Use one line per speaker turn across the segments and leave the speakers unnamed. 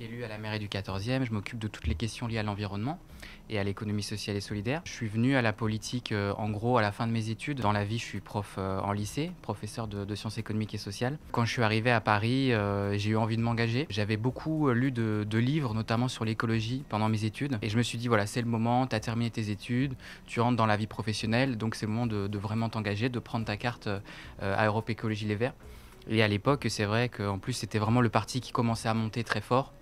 élu à la mairie du 14e, je m'occupe de toutes les questions liées à l'environnement et à l'économie sociale et solidaire. Je suis venu à la politique euh, en gros à la fin de mes études. Dans la vie, je suis prof euh, en lycée, professeur de, sciences économiques et sociales. Quand je suis arrivé à Paris, euh, j'ai eu envie de m'engager. J'avais beaucoup lu de, livres, notamment sur l'écologie, pendant mes études. Et je me suis dit, voilà, c'est le moment, tu as terminé tes études, tu rentres dans la vie professionnelle, donc c'est le moment de, de vraiment t'engager, de prendre ta carte à Europe Écologie Les Verts. Et à l'époque, c'est vrai qu'en plus, c'était vraiment le parti qui commençait à monter très fort.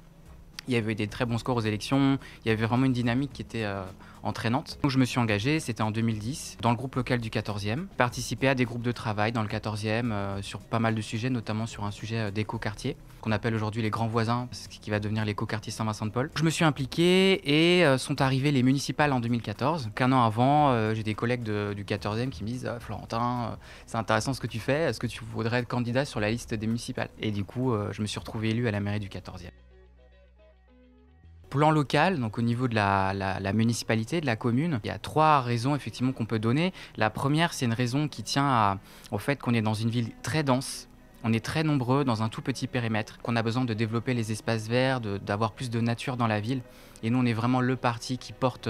Il y avait des très bons scores aux élections, il y avait vraiment une dynamique qui était euh, entraînante. Donc je me suis engagé, c'était en 2010, dans le groupe local du 14e, participer à des groupes de travail dans le 14e euh, sur pas mal de sujets, notamment sur un sujet euh, d'éco-quartier, qu'on appelle aujourd'hui les grands voisins, ce qui va devenir l'éco-quartier Saint-Vincent-de-Paul. Je me suis impliqué et sont arrivés les municipales en 2014. Qu'un an avant, j'ai des collègues du 14e qui me disent Florentin, c'est intéressant ce que tu fais, est-ce que tu voudrais être candidat sur la liste des municipales Et du coup, je me suis retrouvé élu à la mairie du 14e plan local, donc au niveau de la, municipalité, de la commune, il y a trois raisons effectivement qu'on peut donner. La première, c'est une raison qui tient au fait qu'on est dans une ville très dense, on est très nombreux dans un tout petit périmètre, qu'on a besoin de développer les espaces verts, d'avoir plus de nature dans la ville. Et nous, on est vraiment le parti qui porte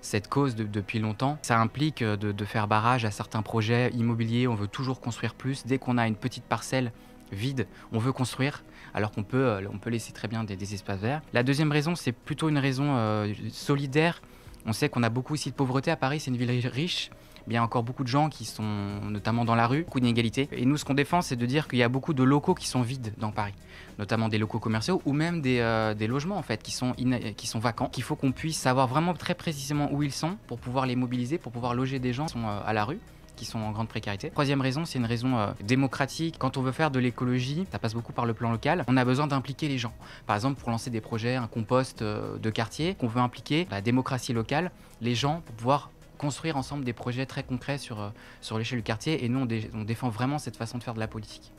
cette cause depuis longtemps. Ça implique euh, de, de faire barrage à certains projets immobiliers. On veut toujours construire plus. Dès qu'on a une petite parcelle, vide, on veut construire, alors qu'on peut, euh, on peut laisser très bien des, espaces verts. La deuxième raison, c'est plutôt une raison euh, solidaire. On sait qu'on a beaucoup ici de pauvreté à Paris, c'est une ville riche. il y a encore beaucoup de gens qui sont notamment dans la rue, beaucoup d'inégalités. Et nous, ce qu'on défend, c'est de dire qu'il y a beaucoup de locaux qui sont vides dans Paris, notamment des locaux commerciaux ou même des, euh, logements en fait qui sont, qui sont vacants. Qu'il faut qu'on puisse savoir vraiment très précisément où ils sont pour pouvoir les mobiliser, pour pouvoir loger des gens qui sont à la rue qui sont en grande précarité. Troisième raison, c'est une raison euh, démocratique. Quand on veut faire de l'écologie, ça passe beaucoup par le plan local, on a besoin d'impliquer les gens. Par exemple, pour lancer des projets, un compost euh, de quartier, qu'on veut impliquer la démocratie locale, les gens pour pouvoir construire ensemble des projets très concrets sur, euh, sur l'échelle du quartier. Et nous, on défend vraiment cette façon de faire de la politique.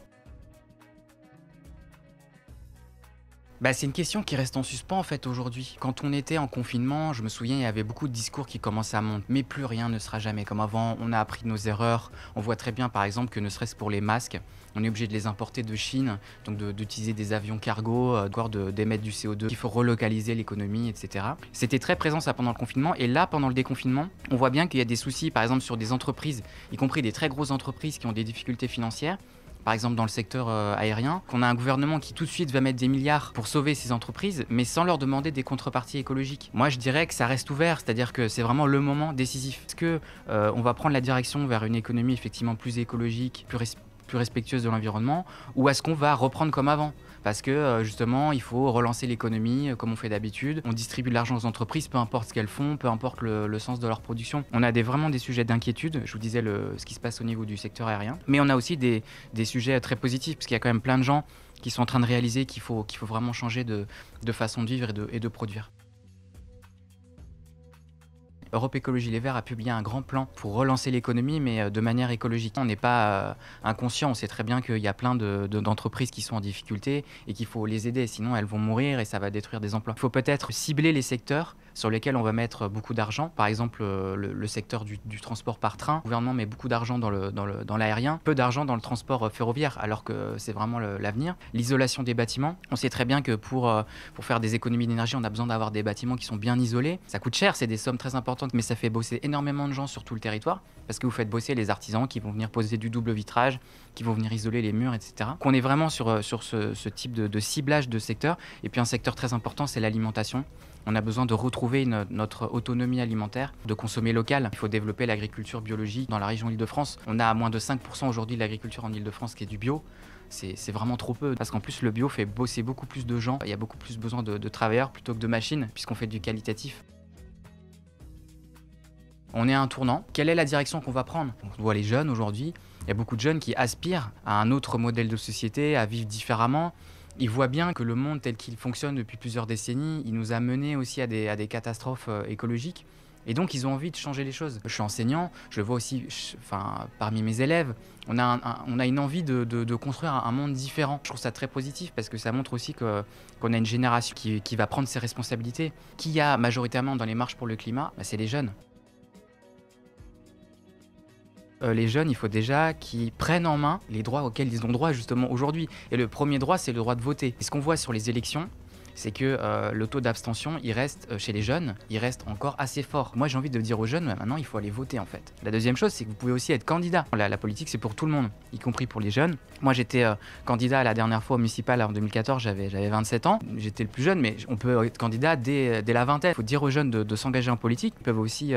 Bah, c'est une question qui reste en suspens en fait aujourd'hui. Quand on était en confinement, je me souviens, il y avait beaucoup de discours qui commençaient à monter. Mais plus rien ne sera jamais comme avant. On a appris de nos erreurs. On voit très bien par exemple que ne serait-ce pour les masques, on est obligé de les importer de Chine, donc d'utiliser des avions cargo, euh, d'émettre du CO2. qu'il faut relocaliser l'économie, etc. C'était très présent ça pendant le confinement. Et là, pendant le déconfinement, on voit bien qu'il y a des soucis par exemple sur des entreprises, y compris des très grosses entreprises qui ont des difficultés financières par exemple dans le secteur euh, aérien, qu'on a un gouvernement qui tout de suite va mettre des milliards pour sauver ces entreprises, mais sans leur demander des contreparties écologiques. Moi, je dirais que ça reste ouvert, c'est-à-dire que c'est vraiment le moment décisif. Est-ce que euh, on va prendre la direction vers une économie effectivement plus écologique, plus, plus respectueuse de l'environnement, ou est-ce qu'on va reprendre comme avant parce que euh, justement, il faut relancer l'économie euh, comme on fait d'habitude. On distribue de l'argent aux entreprises, peu importe ce qu'elles font, peu importe le, sens de leur production. On a des, vraiment des sujets d'inquiétude, je vous disais ce qui se passe au niveau du secteur aérien, mais on a aussi des, sujets très positifs, parce qu'il y a quand même plein de gens qui sont en train de réaliser qu'il faut, qu'il faut vraiment changer de, façon de vivre et de produire. Europe Écologie Les Verts a publié un grand plan pour relancer l'économie, mais euh, de manière écologique. On n'est pas euh, inconscient, on sait très bien qu'il y a plein d'entreprises qui sont en difficulté et qu'il faut les aider, sinon elles vont mourir et ça va détruire des emplois. Il faut peut-être cibler les secteurs sur lesquels on va mettre beaucoup d'argent. Par exemple, euh, le, secteur du, transport par train. Le gouvernement met beaucoup d'argent dans, l'aérien, peu d'argent dans le transport euh, ferroviaire, alors que c'est vraiment l'avenir. L'isolation des bâtiments. On sait très bien que pour, euh, pour faire des économies d'énergie, on a besoin d'avoir des bâtiments qui sont bien isolés. Ça coûte cher, c'est des sommes très importantes, mais ça fait bosser énormément de gens sur tout le territoire, parce que vous faites bosser les artisans qui vont venir poser du double vitrage, qui vont venir isoler les murs, etc. Qu'on est vraiment sur, euh, sur ce, type de, ciblage de secteur. Et puis un secteur très important, c'est l'alimentation. On a besoin de retrouver notre autonomie alimentaire, de consommer local. Il faut développer l'agriculture biologique. Dans la région Île-de-France, on a à moins de 5% aujourd'hui de l'agriculture en Île-de-France qui est du bio c'est vraiment trop peu. Parce qu'en plus, le bio fait bosser beaucoup plus de gens. Il y a beaucoup plus besoin de, de travailleurs plutôt que de machines, puisqu'on fait du qualitatif. On est à un tournant. Quelle est la direction qu'on va prendre On voit les jeunes aujourd'hui. Il y a beaucoup de jeunes qui aspirent à un autre modèle de société, à vivre différemment. Ils voient bien que le monde tel qu'il fonctionne depuis plusieurs décennies, il nous a mené aussi à des, catastrophes euh, écologiques. Et donc, ils ont envie de changer les choses. Je suis enseignant, je le vois aussi enfin, parmi mes élèves. On a, une envie de, construire un monde différent. Je trouve ça très positif parce que ça montre aussi qu'on a une génération qui, va prendre ses responsabilités. Qui a majoritairement dans les marches pour le climat bah, C'est les jeunes. Euh, les jeunes, il faut déjà qu'ils prennent en main les droits auxquels ils ont droit justement aujourd'hui. Et le premier droit, c'est le droit de voter. Et ce qu'on voit sur les élections, c'est que euh, le taux d'abstention, il reste euh, chez les jeunes, il reste encore assez fort. Moi, j'ai envie de dire aux jeunes, maintenant, il faut aller voter en fait. La deuxième chose, c'est que vous pouvez aussi être candidat. La, politique, c'est pour tout le monde, y compris pour les jeunes. Moi, j'étais euh, candidat à la dernière fois au municipal en 2014, j'avais 27 ans. J'étais le plus jeune, mais on peut être candidat dès, la vingtaine. Il faut dire aux jeunes de, s'engager en politique. Ils peuvent aussi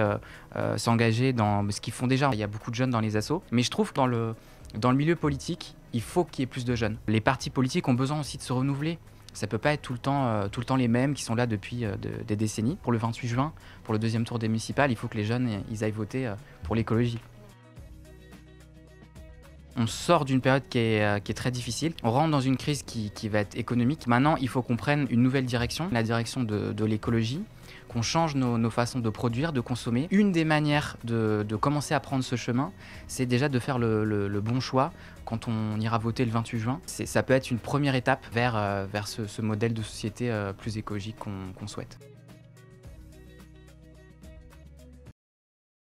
s'engager dans ce qu'ils font déjà. Il y a beaucoup de jeunes dans les assos. Mais je trouve que le, dans le milieu politique, il faut qu'il y ait plus de jeunes. Les partis politiques ont besoin aussi de se renouveler ça peut pas être tout le temps, euh, tout le temps les mêmes qui sont là depuis euh, des décennies. Pour le 28 juin, pour le deuxième tour des municipales, il faut que les jeunes ils aillent voter euh, pour l'écologie on sort d'une période euh, qui est, très difficile, on rentre dans une crise qui, va être économique. Maintenant, il faut qu'on prenne une nouvelle direction, la direction de, l'écologie qu'on change nos, façons de produire, de consommer. Une des manières de, commencer à prendre ce chemin, c'est déjà de faire le, bon choix quand on ira voter le 28 juin. Ça peut être une première étape vers, euh, ce, modèle de société euh, plus écologique qu'on souhaite.